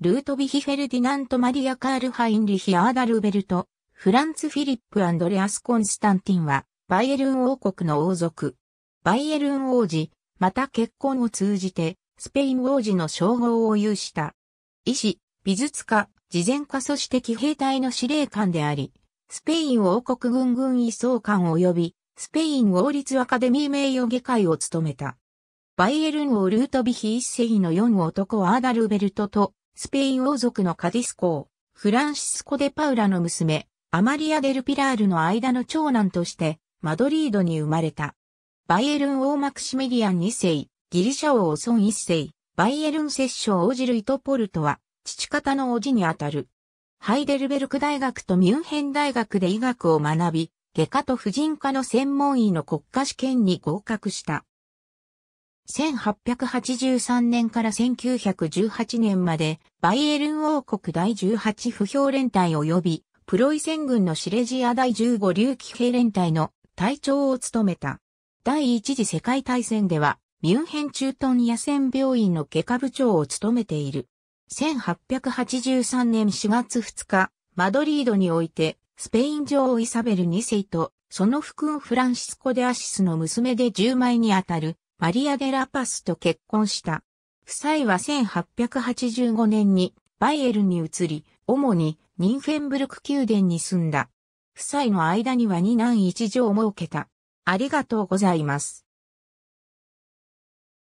ルートビヒ・フェルディナント・マリア・カール・ハインリヒ・アーダルベルト、フランツ・フィリップ・アンドレアス・コンスタンティンは、バイエルン王国の王族。バイエルン王子、また結婚を通じて、スペイン王子の称号を有した。医師、美術家、慈善家そして騎兵隊の司令官であり、スペイン王国軍軍位総官及び、スペイン王立アカデミー名誉外会を務めた。バイエルン王ルートビヒ一世の4男アーダルベルトとスペイン王族のカディス公、フランシスコ・デ・パウラの娘、アマリア・デル・ピラールの間の長男として、マドリードに生まれた。バイエルン王マクシメリアン2世、ギリシャ王ソン1世、バイエルン摂政王ジルイト・ポルトは、父方の叔父にあたる。ハイデルベルク大学とミュンヘン大学で医学を学び、外科と婦人科の専門医の国家試験に合格した。1883年から1918年まで、バイエルン王国第18不評連隊及び、プロイセン軍のシレジア第15竜騎兵連隊の隊長を務めた。第一次世界大戦では、ミュンヘン駐屯野戦病院の外科部長を務めている。1883年4月2日、マドリードにおいて、スペイン女王イサベル2世と、その副君フランシスコ・デアシスの娘で10枚にあたる、マリア・デ・ラパスと結婚した。夫妻は1885年にバイエルに移り、主にニンフェンブルク宮殿に住んだ。夫妻の間には2男1女を設けた。ありがとうございます。